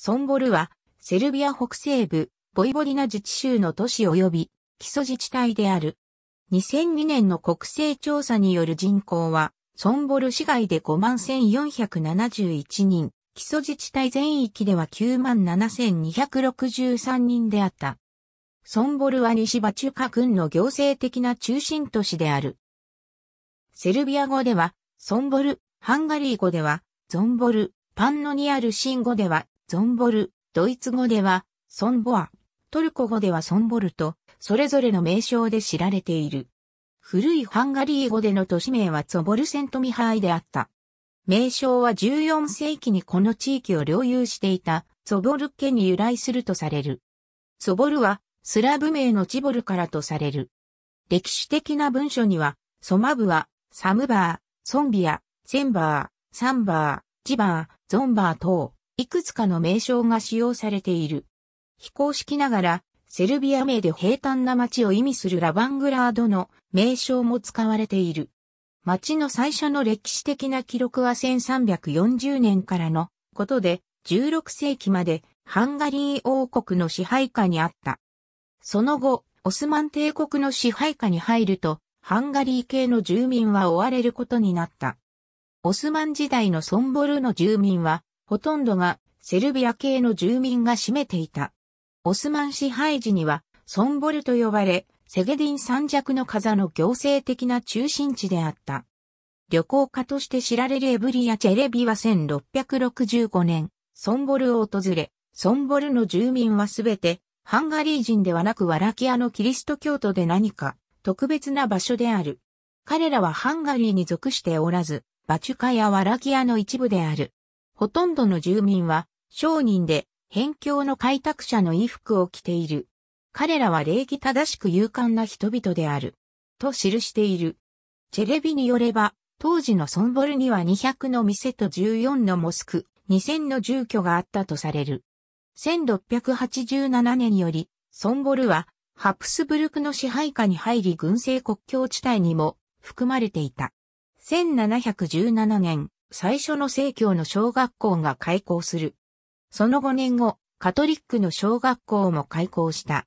ソンボルは、セルビア北西部、ボイボリナ自治州の都市及び、基礎自治体である。2002年の国勢調査による人口は、ソンボル市外で51,471人、基礎自治体全域では97,263人であった。ソンボルは西バチュカ郡の行政的な中心都市である。セルビア語では、ソンボル、ハンガリー語では、ゾンボル、パンノニアルシン語ではゾンボル、ドイツ語では、ソンボア、トルコ語ではソンボルと、それぞれの名称で知られている。古いハンガリー語での都市名はツォボルセントミハイであった。名称は14世紀にこの地域を領有していたツォボル家に由来するとされる。ツォボルはスラブ名のチボルからとされる。歴史的な文書には、ソマブは、サムバー、ソンビア、センバー、サンバー、ジバー、ゾンバー等、いくつかの名称が使用されている。非公式ながら、セルビア名で平坦な街を意味するラバングラードの名称も使われている。街の最初の歴史的な記録は1340年からのことで、16世紀までハンガリー王国の支配下にあった。その後、オスマン帝国の支配下に入ると、ハンガリー系の住民は追われることになった。オスマン時代のソンボルの住民は、ほとんどがセルビア系の住民が占めていた。オスマン支配時には、ソンボルと呼ばれ、セゲディン三尺の風の行政的な中心地であった。旅行家として知られるエブリア・チェレビは1665年、ソンボルを訪れ、ソンボルの住民はすべて、ハンガリー人ではなくワラキアのキリスト教徒で何か、特別な場所である。彼らはハンガリーに属しておらず、バチュカやワラキアの一部である。ほとんどの住民は商人で、辺境の開拓者の衣服を着ている。彼らは礼儀正しく勇敢な人々である。と記している。チェレビによれば、当時のソンボルには200の店と14のモスク、2000の住居があったとされる。1687年より、ソンボルは、ハプスブルクの支配下に入り軍政国境地帯にも含まれていた。1717年、最初の正教の小学校が開校する。その5年後、カトリックの小学校も開校した。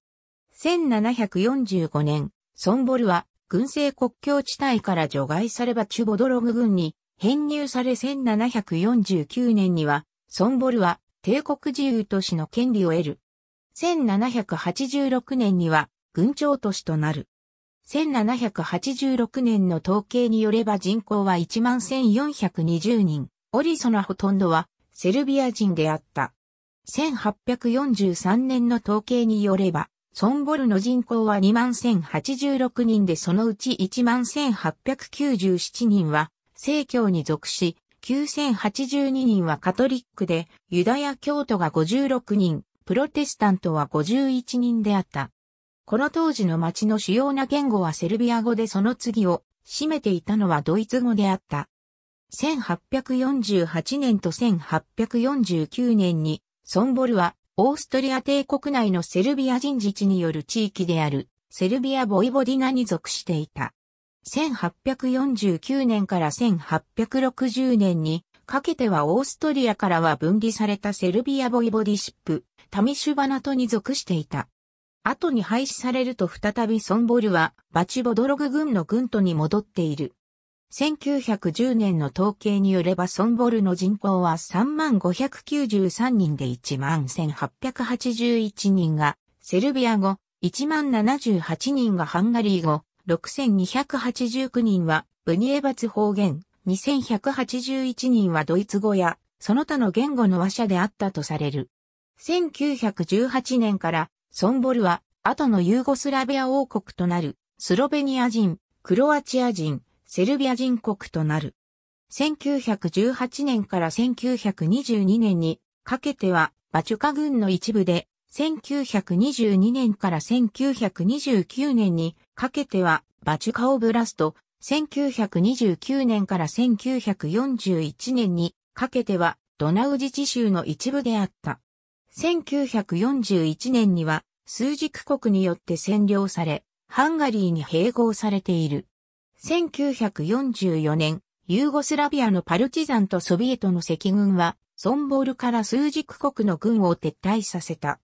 1745年、ソンボルは軍政国境地帯から除外さればチュボドログ軍に編入され1749年には、ソンボルは帝国自由都市の権利を得る。1786年には軍長都市となる。1786年の統計によれば人口は11,420人。オリソのほとんどはセルビア人であった。1843年の統計によれば、ソンボルの人口は21,086人でそのうち11,897人は正教に属し、9,082人はカトリックで、ユダヤ教徒が56人、プロテスタントは51人であった。この当時の町の主要な言語はセルビア語でその次を占めていたのはドイツ語であった。1848年と1849年に、ソンボルは、オーストリア帝国内のセルビア人自治による地域である、セルビア・ボイボディナに属していた。1849年から1860年に、かけてはオーストリアからは分離されたセルビア・ボイボディシップ、タミシュバナトに属していた。後に廃止されると再びソンボルはバチボドログ軍の軍都に戻っている。1910年の統計によればソンボルの人口は3593人で11881人がセルビア語、178人がハンガリー語、6289人はブニエバツ方言、2181人はドイツ語やその他の言語の話者であったとされる。1918年からソンボルは、後のユーゴスラビア王国となる、スロベニア人、クロアチア人、セルビア人国となる。1918年から1922年にかけては、バチュカ軍の一部で、1922年から1929年にかけては、バチュカオブラスト、1929年から1941年にかけては、ドナウジ地州の一部であった。1941年には数軸国によって占領され、ハンガリーに併合されている。1944年、ユーゴスラビアのパルチザンとソビエトの赤軍は、ソンボルから数軸国の軍を撤退させた。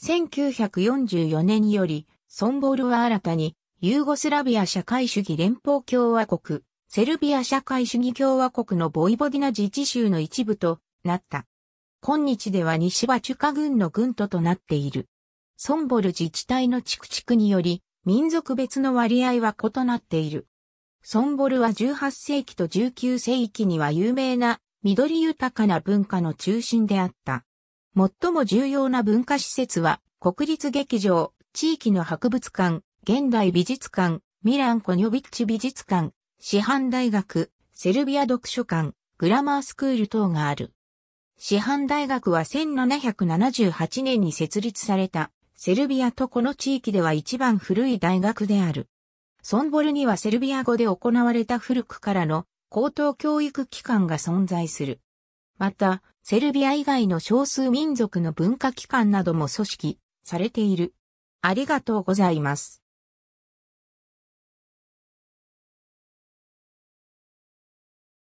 1944年より、ソンボルは新たに、ユーゴスラビア社会主義連邦共和国、セルビア社会主義共和国のボイボディナ自治州の一部となった。今日では西は中華軍の軍都となっている。ソンボル自治体の地区地区により、民族別の割合は異なっている。ソンボルは18世紀と19世紀には有名な緑豊かな文化の中心であった。最も重要な文化施設は国立劇場、地域の博物館、現代美術館、ミラン・コニョビッチ美術館、師範大学、セルビア読書館、グラマースクール等がある。師範大学は1778年に設立された、セルビアとこの地域では一番古い大学である。ソンボルにはセルビア語で行われた古くからの高等教育機関が存在する。また、セルビア以外の少数民族の文化機関なども組織されている。ありがとうございます。